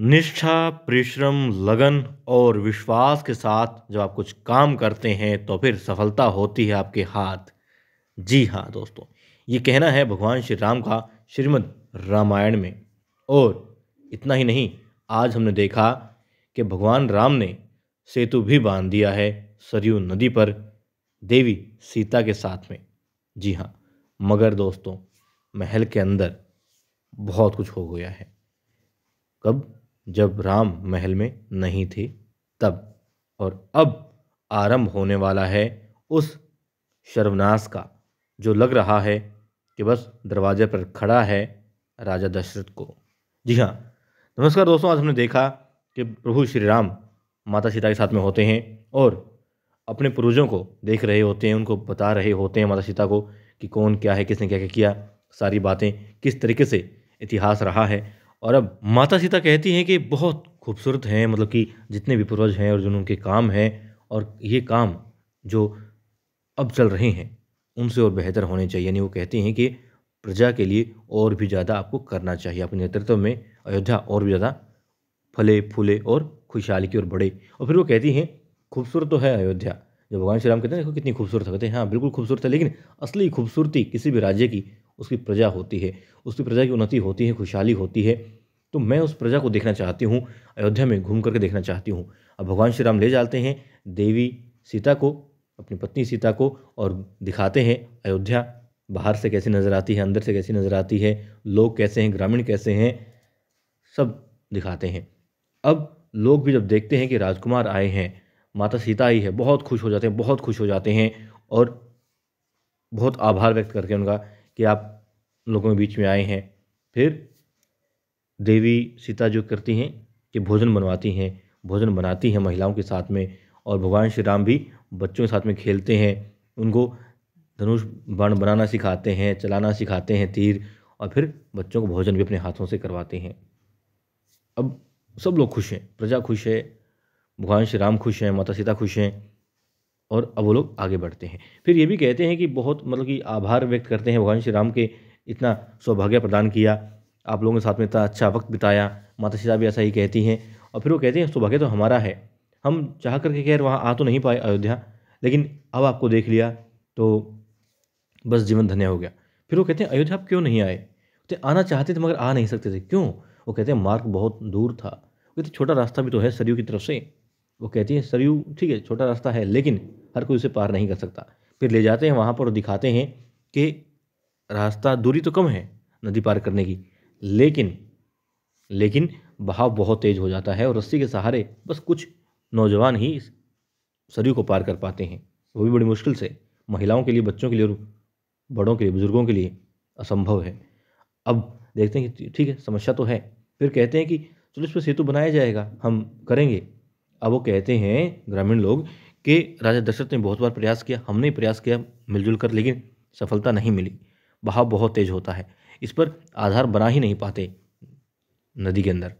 निष्ठा परिश्रम लगन और विश्वास के साथ जब आप कुछ काम करते हैं तो फिर सफलता होती है आपके हाथ जी हाँ दोस्तों ये कहना है भगवान श्री राम का श्रीमद् रामायण में और इतना ही नहीं आज हमने देखा कि भगवान राम ने सेतु भी बांध दिया है सरयू नदी पर देवी सीता के साथ में जी हाँ मगर दोस्तों महल के अंदर बहुत कुछ हो गया है कब जब राम महल में नहीं थे तब और अब आरंभ होने वाला है उस सर्वनाश का जो लग रहा है कि बस दरवाजे पर खड़ा है राजा दशरथ को जी हाँ नमस्कार दोस्तों आज हमने देखा कि प्रभु श्री राम माता सीता के साथ में होते हैं और अपने पूर्वजों को देख रहे होते हैं उनको बता रहे होते हैं माता सीता को कि कौन क्या है किसने क्या क्या किया सारी बातें किस तरीके से इतिहास रहा है और अब माता सीता कहती हैं कि बहुत खूबसूरत हैं मतलब कि जितने भी पूर्वज हैं और जो उनके काम हैं और ये काम जो अब चल रहे हैं उनसे और बेहतर होने चाहिए यानी वो कहती हैं कि प्रजा के लिए और भी ज़्यादा आपको करना चाहिए अपने नेतृत्व में अयोध्या और भी ज़्यादा फले फूले और खुशहाली की ओर बढ़े और फिर वो कहती हैं खूबसूरत तो है अयोध्या जब भगवान श्री राम कहते हैं देखो कितनी खूबसूरत कहते हैं हाँ बिल्कुल खूबसूरत है लेकिन असली खूबसूरती किसी भी राज्य की उसकी प्रजा होती है उसकी प्रजा की उन्नति होती है खुशहाली होती है तो मैं उस प्रजा को देखना चाहती हूँ अयोध्या में घूम करके देखना चाहती हूँ अब भगवान श्री राम ले जाते हैं देवी सीता को अपनी पत्नी सीता को और दिखाते हैं अयोध्या बाहर से कैसी नज़र आती है अंदर से कैसी नज़र आती है लोग कैसे हैं ग्रामीण कैसे हैं सब दिखाते हैं अब लोग भी जब देखते हैं कि राजकुमार आए हैं माता सीता आई है बहुत खुश हो जाते हैं बहुत खुश हो जाते हैं और बहुत आभार व्यक्त करके उनका कि आप लोगों के बीच में आए हैं फिर देवी सीता जो करती हैं कि भोजन बनवाती हैं भोजन बनाती हैं महिलाओं के साथ में और भगवान श्री राम भी बच्चों के साथ में खेलते हैं उनको धनुष बाण बनाना सिखाते हैं चलाना सिखाते हैं तीर और फिर बच्चों को भोजन भी अपने हाथों से करवाते हैं अब सब लोग खुश हैं प्रजा खुश है भगवान श्री राम खुश हैं माता सीता खुश हैं और अब वो लोग आगे बढ़ते हैं फिर ये भी कहते हैं कि बहुत मतलब कि आभार व्यक्त करते हैं भगवान श्री राम के इतना सौभाग्य प्रदान किया आप लोगों के साथ में इतना अच्छा वक्त बिताया माता सीता भी ऐसा ही कहती हैं और फिर वो कहती हैं सौभाग्य तो, तो हमारा है हम चाह करके खैर वहाँ आ तो नहीं पाए अयोध्या लेकिन अब आपको देख लिया तो बस जीवन धन्य हो गया फिर वो कहते हैं अयोध्या आप क्यों नहीं आए तो आना चाहते थे मगर आ नहीं सकते थे क्यों वो कहते हैं मार्ग बहुत दूर था कहते छोटा रास्ता भी तो है सरयू की तरफ से वो कहती हैं सरयू ठीक है छोटा रास्ता है लेकिन हर कोई उसे पार नहीं कर सकता फिर ले जाते हैं वहाँ पर दिखाते हैं कि रास्ता दूरी तो कम है नदी पार करने की लेकिन लेकिन बहाव बहुत तेज़ हो जाता है और रस्सी के सहारे बस कुछ नौजवान ही इस सरयू को पार कर पाते हैं वो भी बड़ी मुश्किल से महिलाओं के लिए बच्चों के लिए और बड़ों के लिए बुज़ुर्गों के लिए असंभव है अब देखते हैं कि ठीक है समस्या तो है फिर कहते हैं कि चलो इस पर सेतु बनाया जाएगा हम करेंगे अब वो कहते हैं ग्रामीण लोग कि राजा दशरथ ने बहुत बार प्रयास किया हमने प्रयास किया मिलजुल कर लेकिन सफलता नहीं मिली बहाव बहुत तेज होता है इस पर आधार बना ही नहीं पाते नदी के अंदर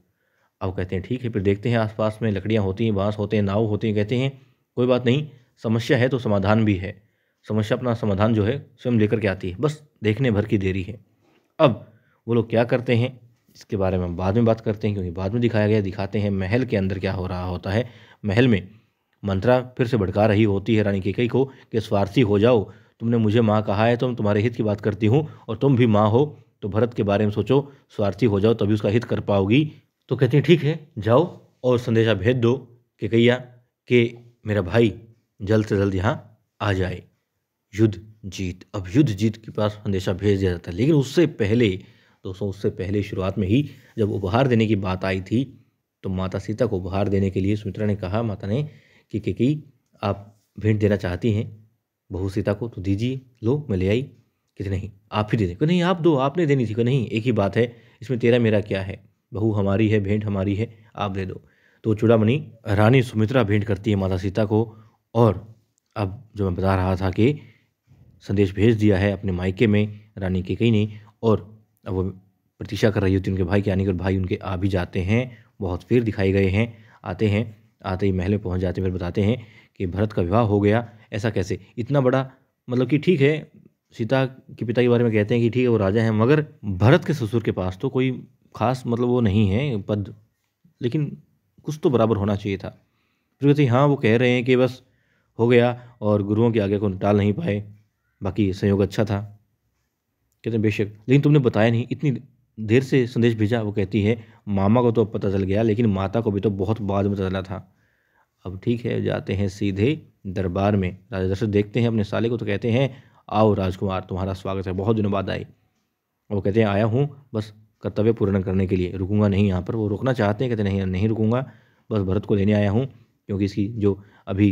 अब कहते हैं ठीक है फिर देखते हैं आसपास में लकड़ियाँ होती हैं बांस होते हैं नाव होते हैं कहते हैं कोई बात नहीं समस्या है तो समाधान भी है समस्या अपना समाधान जो है स्वयं लेकर के आती है बस देखने भर की देरी है अब वो लोग क्या करते हैं इसके बारे में हम बाद में बात करते हैं क्योंकि बाद में दिखाया गया दिखाते हैं महल के अंदर क्या हो रहा होता है महल में मंत्रा फिर से भड़का रही होती है रानी केकई को कि स्वार्थी हो जाओ तुमने मुझे माँ कहा है तो मैं तुम्हारे हित की बात करती हूँ और तुम भी माँ हो तो भरत के बारे में सोचो स्वार्थी हो जाओ तभी उसका हित कर पाओगी तो कहती हैं ठीक है जाओ और संदेशा भेज दो कि कैया कि मेरा भाई जल्द से जल्द यहाँ आ जाए युद्ध जीत अब युद्ध जीत के पास संदेशा भेज दिया जाता है लेकिन उससे पहले दोस्तों उससे पहले शुरुआत में ही जब उपहार देने की बात आई थी तो माता सीता को उपहार देने के लिए सुमित्रा ने कहा माता ने कि कि, कि आप भेंट देना चाहती हैं बहू सीता को तो दीजिए लो मैं ले आई कि नहीं आप ही दे दें नहीं आप दो आपने देनी थी को नहीं एक ही बात है इसमें तेरा मेरा क्या है बहू हमारी है भेंट हमारी है आप दे दो तो चूड़ामणि रानी सुमित्रा भेंट करती है माता सीता को और अब जो मैं बता रहा था कि संदेश भेज दिया है अपने मायके में रानी के कहीं नहीं और अब वो प्रतीक्षा कर रही होती उनके भाई के आने के भाई उनके आ भी जाते हैं बहुत फिर दिखाए गए हैं आते हैं आते ही महल में पहुंच जाते हैं फिर बताते हैं कि भरत का विवाह हो गया ऐसा कैसे इतना बड़ा मतलब कि ठीक है सीता के पिता के बारे में कहते हैं कि ठीक है वो राजा हैं मगर भरत के ससुर के पास तो कोई खास मतलब वो नहीं है पद लेकिन कुछ तो बराबर होना चाहिए था फिर कहते हाँ वो कह रहे हैं कि बस हो गया और गुरुओं के आगे को टाल नहीं पाए बाकी संयोग अच्छा था कहते हैं बेशक लेकिन तुमने बताया नहीं इतनी देर से संदेश भेजा वो कहती है मामा को तो अब पता चल गया लेकिन माता को भी तो बहुत बाद में चला था अब ठीक है जाते हैं सीधे दरबार में राजा दशरथ देखते हैं अपने साले को तो कहते हैं आओ राजकुमार तुम्हारा स्वागत है बहुत दिनों बाद आई वो कहते हैं आया हूँ बस कर्तव्य पूर्ण करने के लिए रुकूंगा नहीं यहाँ पर वो रुकना चाहते हैं कहते नहीं नहीं रुकूंगा बस भरत को लेने आया हूँ क्योंकि इसकी जो अभी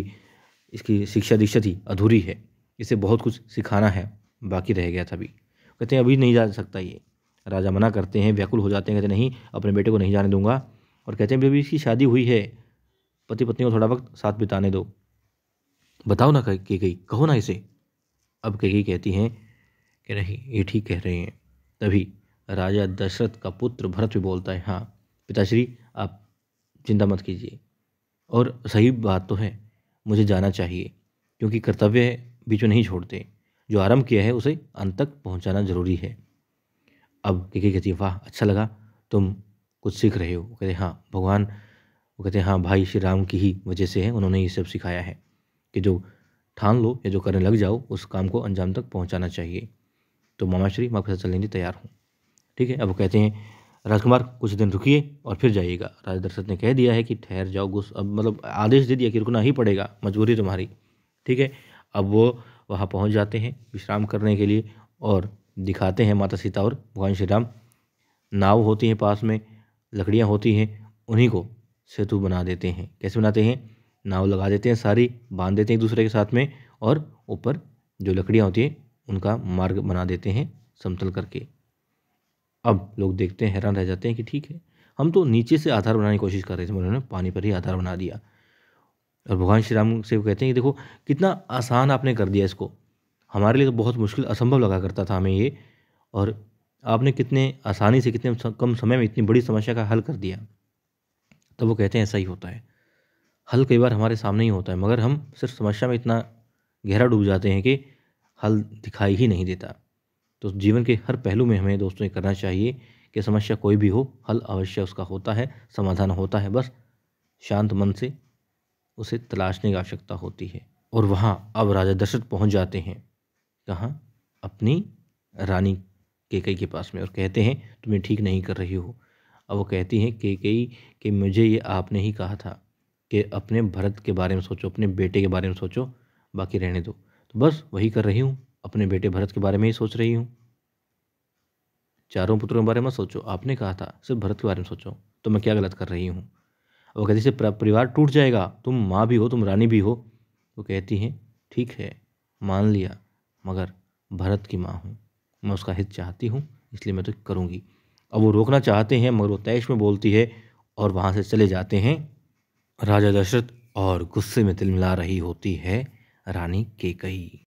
इसकी शिक्षा दीक्षा थी अधूरी है इसे बहुत कुछ सिखाना है बाकी रह गया था अभी कहते हैं अभी नहीं जा सकता ये राजा मना करते हैं व्याकुल हो जाते हैं कहते नहीं अपने बेटे को नहीं जाने दूंगा और कहते हैं अभी इसकी शादी हुई है पति पत्नी को थोड़ा वक्त साथ बिताने दो बताओ ना कही गई कहो ना इसे अब कही कहती हैं कि नहीं ये ठीक कह रहे हैं तभी राजा दशरथ का पुत्र भरत भी बोलता है हाँ पिताश्री आप चिंता मत कीजिए और सही बात तो है मुझे जाना चाहिए क्योंकि कर्तव्य बीच में नहीं छोड़ते जो आरंभ किया है उसे अंत तक पहुंचाना जरूरी है अब के कहती है वाह अच्छा लगा तुम कुछ सीख रहे हो कहते हाँ भगवान वो कहते हैं हाँ भाई श्री राम की ही वजह से है उन्होंने ये सब सिखाया है कि जो ठान लो या जो करने लग जाओ उस काम को अंजाम तक पहुंचाना चाहिए तो मामा श्री आपके साथ चलने तैयार हूँ ठीक है अब वो कहते हैं राजकुमार कुछ दिन रुकिए और फिर जाइएगा राजदर्शत ने कह दिया है कि ठहर जाओ गुस् अब मतलब आदेश दे दिया कि रुकना ही पड़ेगा मजबूरी तुम्हारी ठीक है अब वो वहाँ पहुँच जाते हैं विश्राम करने के लिए और दिखाते हैं माता सीता और भगवान श्री राम नाव होती हैं पास में लकड़ियाँ होती हैं उन्हीं को सेतु बना देते हैं कैसे बनाते हैं नाव लगा देते हैं सारी बांध देते हैं एक दूसरे के साथ में और ऊपर जो लकड़ियाँ होती हैं उनका मार्ग बना देते हैं समतल करके अब लोग देखते हैं हैरान रह जाते हैं कि ठीक है हम तो नीचे से आधार बनाने की कोशिश कर रहे थे उन्होंने पानी पर ही आधार बना दिया और भगवान श्री राम से वो कहते हैं कि देखो कितना आसान आपने कर दिया इसको हमारे लिए तो बहुत मुश्किल असंभव लगा करता था हमें ये और आपने कितने आसानी से कितने कम समय में इतनी बड़ी समस्या का हल कर दिया तो वो कहते हैं ऐसा ही होता है हल कई बार हमारे सामने ही होता है मगर हम सिर्फ समस्या में इतना गहरा डूब जाते हैं कि हल दिखाई ही नहीं देता तो जीवन के हर पहलू में हमें दोस्तों ये करना चाहिए कि समस्या कोई भी हो हल अवश्य उसका होता है समाधान होता है बस शांत मन से उसे तलाशने की आवश्यकता होती है और वहाँ अब राजा दशरथ पहुँच जाते हैं कहाँ अपनी रानी केकई के पास में और कहते हैं तुम्हें ठीक नहीं कर रही हो अब वो कहती हैं केकई कि के मुझे ये आपने ही कहा था कि अपने भरत के बारे में सोचो अपने बेटे के बारे में सोचो बाकी रहने दो तो बस वही कर रही हूँ अपने बेटे भरत के बारे में ही सोच रही हूँ चारों पुत्रों के बारे में सोचो आपने कहा था सिर्फ भरत के बारे में सोचो तो मैं क्या गलत कर रही हूँ वो कहती से परिवार टूट जाएगा तुम माँ भी हो तुम रानी भी हो वो कहती हैं ठीक है मान लिया मगर भरत की माँ हूँ मैं उसका हित चाहती हूँ इसलिए मैं तो करूँगी अब वो रोकना चाहते हैं मगर वो तैश में बोलती है और वहाँ से चले जाते हैं राजा दशरथ और गुस्से में तिलमिला रही होती है रानी केकई